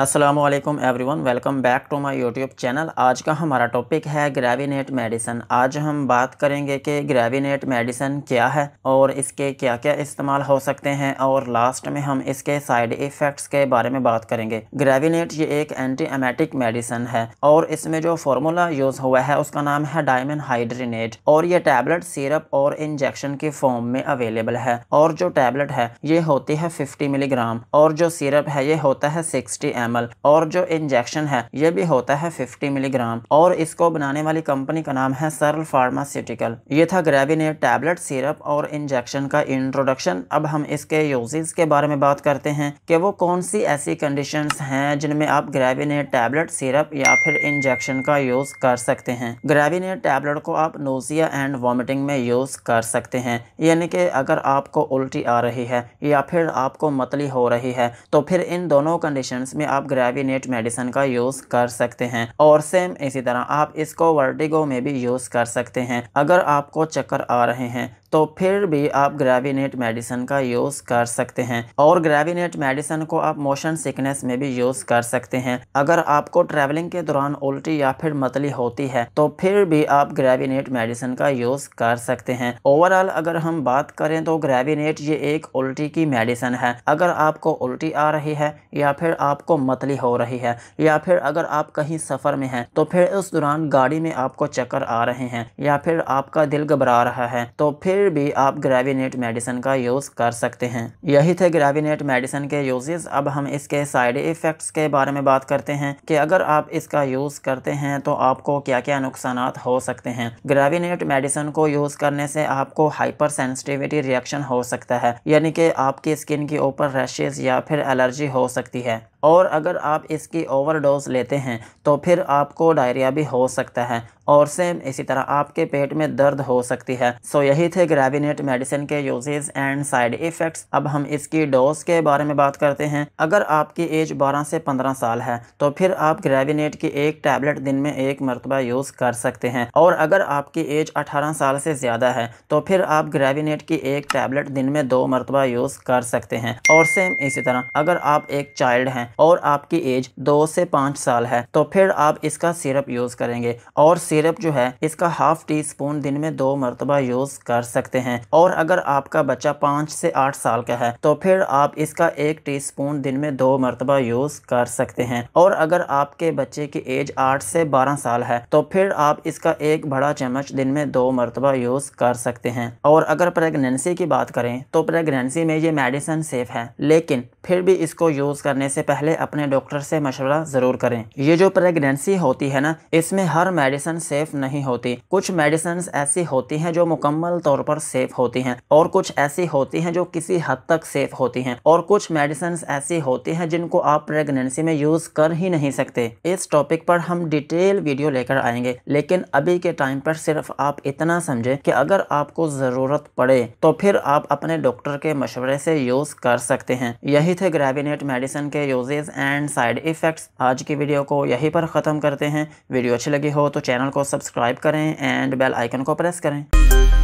Aslam everyone welcome back to my YouTube channel आज का हमारा टॉपिक है ग्रेविनेट मेडिसन आज हम बात करेंगे कि ग्रेविनेट मेडिसन क्या है और इसके क्या क्या इस्तेमाल हो सकते हैं और लास्ट में हम इसके साइड इफ़ेक्ट्स के बारे में बात करेंगे ग्रेविनेट ये एक एंटी एमेटिक मेडिसन है और इसमें जो फार्मूला यूज़ हुआ है उसका नाम है डायमंड हाइड्रीनेट और ये टैबलेट सिरप और इंजेक्शन के फॉर्म में अवेलेबल है और जो टैबलेट है ये होती है फिफ्टी मिलीग्राम और जो सिरप है ये होता है सिक्सटी एम और जो इंजेक्शन है ये भी होता है फिफ्टी मिलीग्राम और इसको बनाने वाली कंपनी का नाम है सरल फार्मास्यूटिकल ये था ग्रेबिनेट टैबलेट सिरप और इंजेक्शन का इंट्रोडक्शन अब हम इसके यूजेस के बारे में बात करते हैं कि वो कौन सी ऐसी कंडीशन हैं जिनमें आप ग्रेबिनेट टैबलेट सिरप या फिर इंजेक्शन का यूज कर सकते हैं ग्रेबिनेट टैबलेट को आप नोजिया एंड वॉमिटिंग में यूज कर सकते हैं यानी कि अगर आपको उल्टी आ रही है या फिर आपको मतली हो रही है तो फिर इन दोनों कंडीशन में आप ग्रेविनेट मेडिसिन का यूज़ कर सकते हैं और सेम इसी तरह आप इसको वर्टिगो में भी यूज़ कर सकते हैं अगर आपको चक्कर आ रहे हैं तो फिर भी आप ग्रेविनेट मेडिसिन का यूज़ कर सकते हैं और ग्रेविनेट मेडिसिन को आप मोशन सिकनेस में भी यूज़ कर सकते हैं अगर आपको ट्रैवलिंग के दौरान उल्टी या फिर मतली होती है तो फिर भी आप ग्रेविनेट मेडिसिन का यूज़ कर सकते हैं ओवरऑल अगर हम बात करें तो ग्रेविनेट ये एक उल्टी की मेडिसिन है अगर आपको उल्टी आ रही है या फिर आपको मतली हो रही है या फिर अगर आप कहीं सफ़र में हैं तो फिर उस दौरान गाड़ी में आपको चक्कर आ रहे हैं या फिर आपका दिल घबरा रहा है तो फिर फिर भी आप ग्रेविनेट मेडिसिन का यूज़ कर सकते हैं यही थे ग्रेविनेट मेडिसिन के यूजेस अब हम इसके साइड इफ़ेक्ट्स के बारे में बात करते हैं कि अगर आप इसका यूज़ करते हैं तो आपको क्या क्या नुकसान हो सकते हैं ग्रेविनेट मेडिसिन को यूज़ करने से आपको हाइपर सेंसिटिविटी रिएक्शन हो सकता है यानी कि आपकी स्किन के ऊपर रैशेज़ या फिर एलर्जी हो सकती है और अगर आप इसकी ओवरडोज लेते हैं तो फिर आपको डायरिया भी हो सकता है और सेम इसी तरह आपके पेट में दर्द हो सकती है सो so, यही थे ग्रेविनेट मेडिसिन के यूजेज एंड साइड इफ़ेक्ट्स अब हम इसकी डोज के बारे में बात करते हैं अगर आपकी एज 12 से 15 साल है तो फिर आप ग्रेविनेट की एक टैबलेट दिन में एक मरतबा यूज़ कर सकते हैं और अगर आपकी एज अठारह साल से ज़्यादा है तो फिर आप ग्रेविनेट की एक टैबलेट दिन में दो मरतबा यूज़ कर सकते हैं और सेम इसी तरह अगर आप एक चाइल्ड हैं और आपकी एज दो से पाँच साल है तो फिर आप इसका सिरप यूज़ करेंगे और सिरप जो है इसका हाफ टी स्पून दिन में दो मरतबा यूज़ कर सकते हैं और अगर आपका बच्चा पाँच से आठ साल का है तो फिर आप इसका एक टी स्पून दिन में दो मरतबा यूज़ कर सकते हैं और अगर आपके बच्चे की एज आठ से बारह साल है तो फिर आप इसका एक बड़ा चम्मच दिन में दो मरतबा यूज़ कर सकते हैं और अगर प्रेगनेंसी की बात करें तो प्रेगनेंसी में ये मेडिसन सेफ है लेकिन फिर भी इसको यूज़ करने से पहले पहले अपने डॉक्टर से मशवरा ज़रूर करें ये जो प्रेगनेंसी होती है ना इसमें हर मेडिसन सेफ नहीं होती कुछ मेडिसन ऐसी होती हैं जो मुकम्मल तौर पर सेफ होती हैं और कुछ ऐसी होती हैं जो किसी हद तक सेफ होती हैं और कुछ मेडिसन ऐसी होती हैं जिनको आप प्रेगनेंसी में यूज़ कर ही नहीं सकते इस टॉपिक पर हम डिटेल वीडियो लेकर आएंगे लेकिन अभी के टाइम पर सिर्फ आप इतना समझें कि अगर आपको ज़रूरत पड़े तो फिर आप अपने डॉक्टर के मशवरे से यूज़ कर सकते हैं यही थे ग्रेविनेट मेडिसिन के use causes and side effects आज की वीडियो को यहीं पर ख़त्म करते हैं वीडियो अच्छी लगी हो तो चैनल को सब्सक्राइब करें एंड बेल आइकन को प्रेस करें